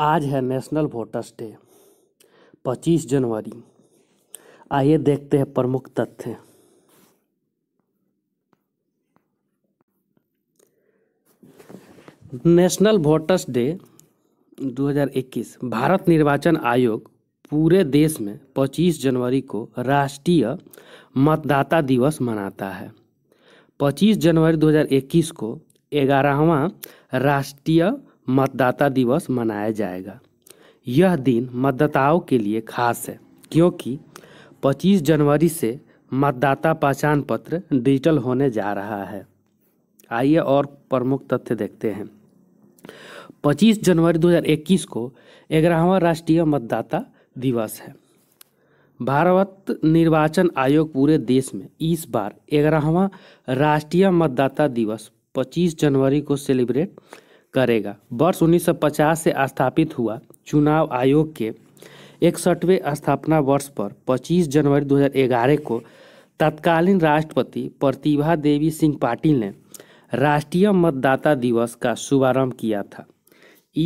आज है national voters day 25 जनवरी आइए देखते हैं प्रमुख तथ्य नेशनल वोटर्स डे 2021 भारत निर्वाचन आयोग पूरे देश में 25 जनवरी को राष्ट्रीय मतदाता दिवस मनाता है 25 जनवरी 2021 को ग्यारहवा राष्ट्रीय मतदाता दिवस मनाया जाएगा यह दिन मतदाताओं के लिए खास है क्योंकि 25 जनवरी से मतदाता पहचान पत्र डिजिटल होने जा रहा है आइए और प्रमुख तथ्य देखते हैं 25 जनवरी 2021 को ग्यारहवा राष्ट्रीय मतदाता दिवस है भारत निर्वाचन आयोग पूरे देश में इस बार ग्यारहवा राष्ट्रीय मतदाता दिवस 25 जनवरी को सेलिब्रेट करेगा वर्ष 1950 से स्थापित हुआ चुनाव आयोग के इकसठवें स्थापना वर्ष पर 25 जनवरी 2011 को तत्कालीन राष्ट्रपति प्रतिभा देवी सिंह पाटिल ने राष्ट्रीय मतदाता दिवस का शुभारंभ किया था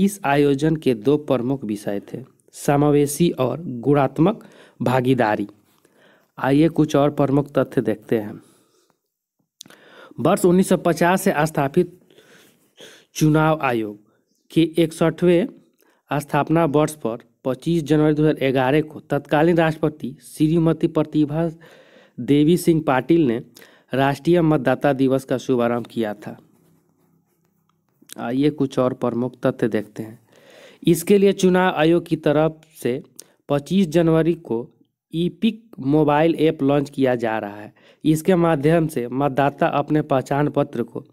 इस आयोजन के दो प्रमुख विषय थे समावेशी और गुणात्मक भागीदारी आइए कुछ और प्रमुख तथ्य देखते हैं वर्ष 1950 से स्थापित चुनाव आयोग के इकसठवें स्थापना वर्ष पर 25 जनवरी 2011 को तत्कालीन राष्ट्रपति श्रीमती प्रतिभा देवी सिंह पाटिल ने राष्ट्रीय मतदाता दिवस का शुभारंभ किया था आइए कुछ और प्रमुख तथ्य देखते हैं इसके लिए चुनाव आयोग की तरफ से 25 जनवरी को ईपिक मोबाइल ऐप लॉन्च किया जा रहा है इसके माध्यम से मतदाता अपने पहचान पत्र को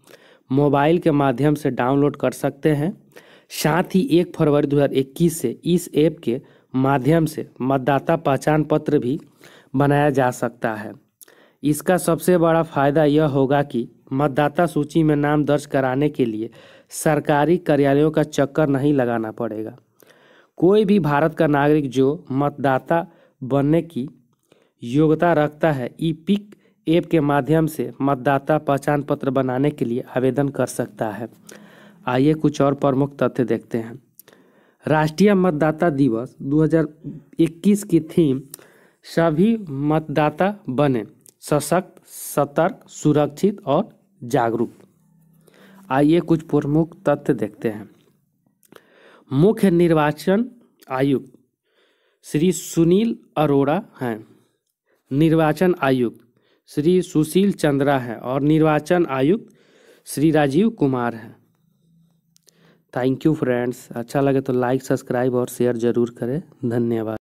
मोबाइल के माध्यम से डाउनलोड कर सकते हैं साथ ही एक फरवरी 2021 से इस ऐप के माध्यम से मतदाता पहचान पत्र भी बनाया जा सकता है इसका सबसे बड़ा फायदा यह होगा कि मतदाता सूची में नाम दर्ज कराने के लिए सरकारी कार्यालयों का चक्कर नहीं लगाना पड़ेगा कोई भी भारत का नागरिक जो मतदाता बनने की योग्यता रखता है ई पिक ऐप के माध्यम से मतदाता पहचान पत्र बनाने के लिए आवेदन कर सकता है आइए कुछ और प्रमुख तथ्य देखते हैं राष्ट्रीय मतदाता दिवस 2021 की थीम सभी मतदाता बने सशक्त सतर्क सुरक्षित और जागरूक आइए कुछ प्रमुख तथ्य देखते हैं मुख्य निर्वाचन आयुक्त श्री सुनील अरोड़ा हैं निर्वाचन आयुक्त श्री सुशील चंद्रा हैं और निर्वाचन आयुक्त श्री राजीव कुमार हैं थैंक यू फ्रेंड्स अच्छा लगे तो लाइक सब्सक्राइब और शेयर ज़रूर करें धन्यवाद